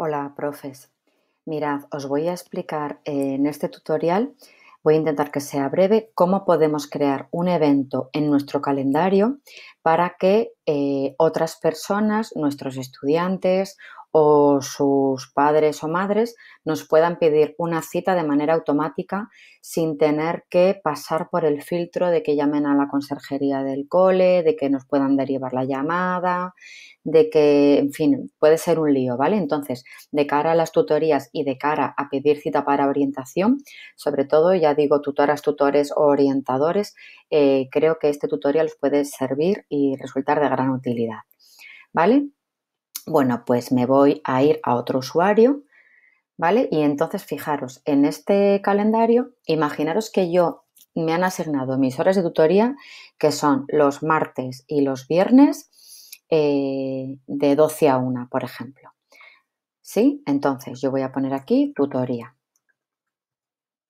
Hola, profes. Mirad, os voy a explicar eh, en este tutorial, voy a intentar que sea breve, cómo podemos crear un evento en nuestro calendario para que eh, otras personas, nuestros estudiantes o sus padres o madres nos puedan pedir una cita de manera automática sin tener que pasar por el filtro de que llamen a la conserjería del cole, de que nos puedan derivar la llamada, de que, en fin, puede ser un lío, ¿vale? Entonces, de cara a las tutorías y de cara a pedir cita para orientación, sobre todo, ya digo, tutoras, tutores o orientadores, eh, creo que este tutorial os puede servir y resultar de gran utilidad, ¿vale? Bueno, pues me voy a ir a otro usuario, ¿vale? Y entonces fijaros, en este calendario, imaginaros que yo me han asignado mis horas de tutoría, que son los martes y los viernes eh, de 12 a 1, por ejemplo. ¿Sí? Entonces yo voy a poner aquí tutoría.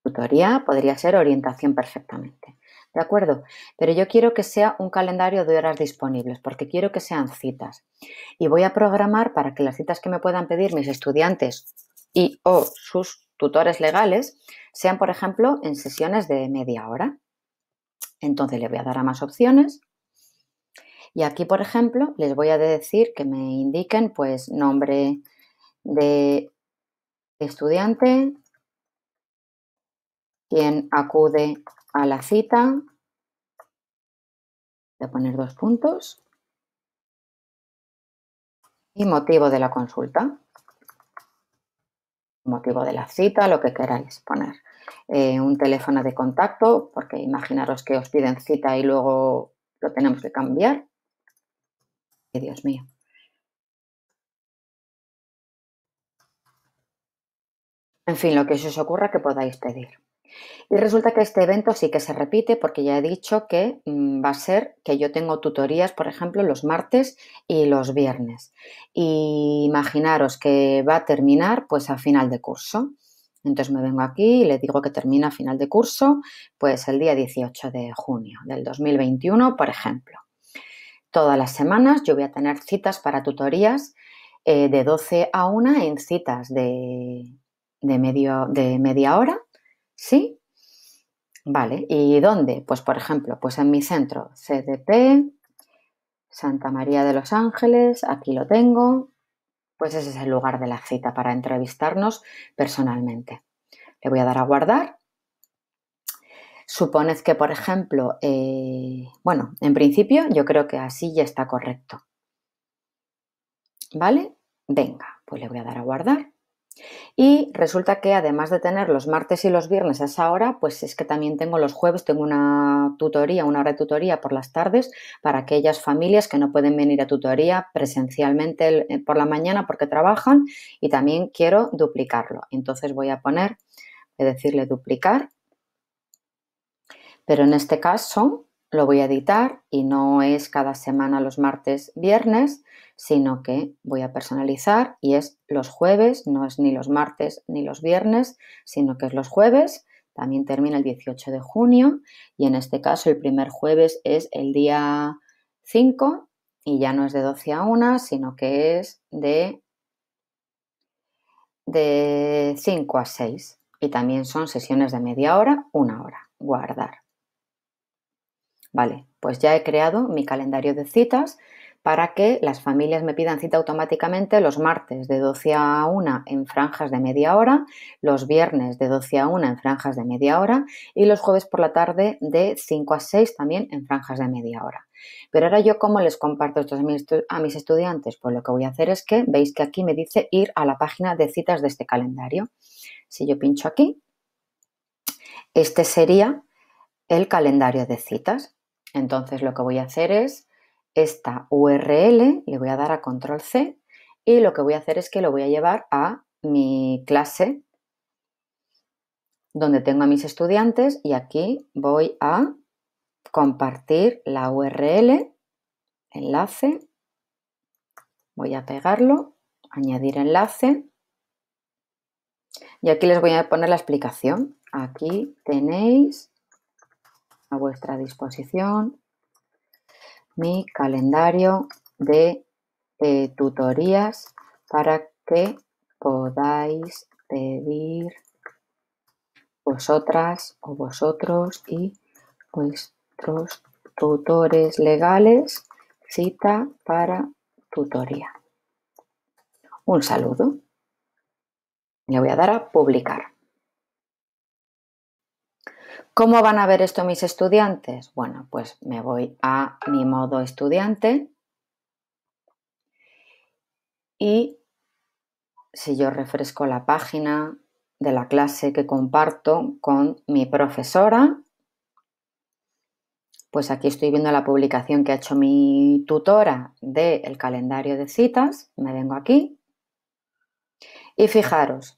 Tutoría podría ser orientación perfectamente. ¿De acuerdo? Pero yo quiero que sea un calendario de horas disponibles, porque quiero que sean citas. Y voy a programar para que las citas que me puedan pedir mis estudiantes y o sus tutores legales sean, por ejemplo, en sesiones de media hora. Entonces le voy a dar a más opciones. Y aquí, por ejemplo, les voy a decir que me indiquen pues nombre de estudiante, quien acude a la cita. Voy a poner dos puntos. Y motivo de la consulta. Motivo de la cita, lo que queráis poner. Eh, un teléfono de contacto, porque imaginaros que os piden cita y luego lo tenemos que cambiar. Ay, Dios mío. En fin, lo que se os ocurra que podáis pedir. Y resulta que este evento sí que se repite porque ya he dicho que mm, va a ser que yo tengo tutorías, por ejemplo, los martes y los viernes. Y imaginaros que va a terminar pues a final de curso. Entonces me vengo aquí y le digo que termina a final de curso, pues el día 18 de junio del 2021, por ejemplo. Todas las semanas yo voy a tener citas para tutorías eh, de 12 a 1 en citas de, medio, de media hora ¿Sí? Vale, ¿y dónde? Pues por ejemplo, pues en mi centro, CDP, Santa María de los Ángeles, aquí lo tengo, pues ese es el lugar de la cita para entrevistarnos personalmente. Le voy a dar a guardar. Suponed que, por ejemplo, eh, bueno, en principio yo creo que así ya está correcto. ¿Vale? Venga, pues le voy a dar a guardar. Y resulta que además de tener los martes y los viernes a esa hora, pues es que también tengo los jueves, tengo una tutoría, una hora de tutoría por las tardes para aquellas familias que no pueden venir a tutoría presencialmente eh, por la mañana porque trabajan y también quiero duplicarlo. Entonces voy a poner, voy a decirle duplicar, pero en este caso lo voy a editar y no es cada semana los martes, viernes, sino que voy a personalizar y es los jueves, no es ni los martes ni los viernes, sino que es los jueves. También termina el 18 de junio y en este caso el primer jueves es el día 5 y ya no es de 12 a 1, sino que es de, de 5 a 6. Y también son sesiones de media hora, una hora. Guardar. Vale, pues ya he creado mi calendario de citas para que las familias me pidan cita automáticamente los martes de 12 a 1 en franjas de media hora, los viernes de 12 a 1 en franjas de media hora y los jueves por la tarde de 5 a 6 también en franjas de media hora. Pero ahora yo cómo les comparto esto a mis estudiantes? Pues lo que voy a hacer es que veis que aquí me dice ir a la página de citas de este calendario. Si yo pincho aquí, este sería el calendario de citas. Entonces lo que voy a hacer es esta URL, le voy a dar a control C y lo que voy a hacer es que lo voy a llevar a mi clase donde tengo a mis estudiantes y aquí voy a compartir la URL, enlace, voy a pegarlo, añadir enlace y aquí les voy a poner la explicación. Aquí tenéis a vuestra disposición mi calendario de eh, tutorías para que podáis pedir vosotras o vosotros y vuestros tutores legales cita para tutoría. Un saludo. Le voy a dar a publicar. ¿Cómo van a ver esto mis estudiantes? Bueno, pues me voy a mi modo estudiante y si yo refresco la página de la clase que comparto con mi profesora, pues aquí estoy viendo la publicación que ha hecho mi tutora del calendario de citas, me vengo aquí y fijaros,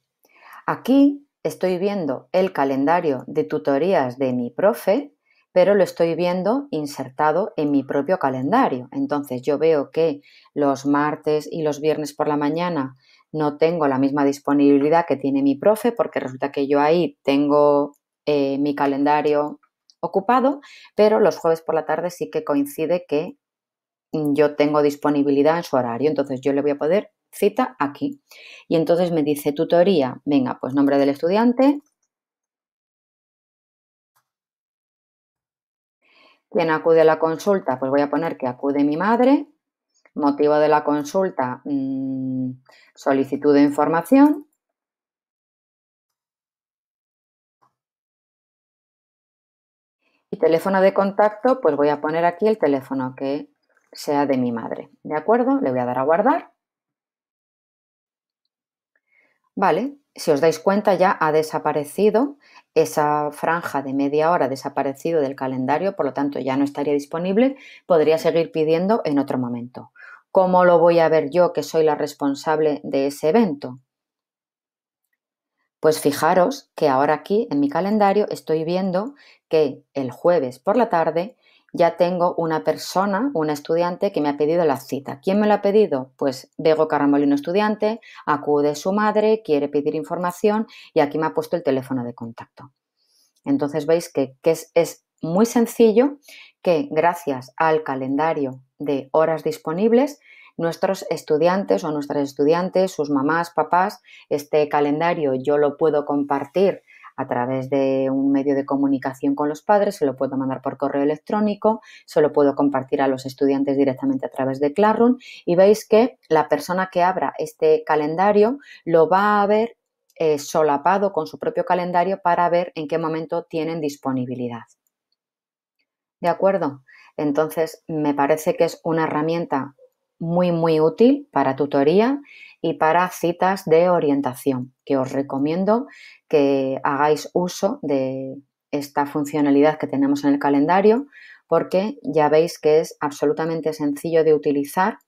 aquí estoy viendo el calendario de tutorías de mi profe, pero lo estoy viendo insertado en mi propio calendario. Entonces yo veo que los martes y los viernes por la mañana no tengo la misma disponibilidad que tiene mi profe porque resulta que yo ahí tengo eh, mi calendario ocupado, pero los jueves por la tarde sí que coincide que yo tengo disponibilidad en su horario, entonces yo le voy a poder cita aquí. Y entonces me dice tutoría, venga, pues nombre del estudiante, quien acude a la consulta, pues voy a poner que acude mi madre, motivo de la consulta, mm, solicitud de información. Y teléfono de contacto, pues voy a poner aquí el teléfono que sea de mi madre. ¿De acuerdo? Le voy a dar a guardar. Vale, si os dais cuenta ya ha desaparecido esa franja de media hora, desaparecido del calendario, por lo tanto ya no estaría disponible, podría seguir pidiendo en otro momento. ¿Cómo lo voy a ver yo que soy la responsable de ese evento? Pues fijaros que ahora aquí en mi calendario estoy viendo que el jueves por la tarde ya tengo una persona, un estudiante que me ha pedido la cita. ¿Quién me lo ha pedido? Pues Bego Carramolino, estudiante, acude su madre, quiere pedir información y aquí me ha puesto el teléfono de contacto. Entonces veis que, es, es muy sencillo que gracias al calendario de horas disponibles, nuestros estudiantes o nuestras estudiantes, sus mamás, papás, este calendario yo lo puedo compartir a través de un medio de comunicación con los padres, se lo puedo mandar por correo electrónico, se lo puedo compartir a los estudiantes directamente a través de Classroom y veis que la persona que abra este calendario lo va a ver eh, solapado con su propio calendario para ver en qué momento tienen disponibilidad. ¿De acuerdo? Entonces, me parece que es una herramienta muy, muy útil para tutoría y para citas de orientación, que os recomiendo que hagáis uso de esta funcionalidad que tenemos en el calendario, porque ya veis que es absolutamente sencillo de utilizar,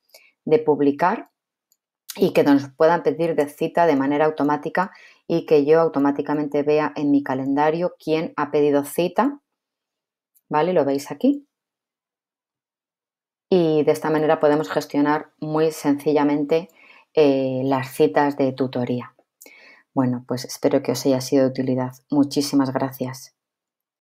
de publicar y que nos puedan pedir de cita de manera automática y que yo automáticamente vea en mi calendario quién ha pedido cita. ¿Vale? Lo veis aquí. Y de esta manera podemos gestionar muy sencillamente eh, las citas de tutoría. Bueno, pues espero que os haya sido de utilidad. Muchísimas gracias.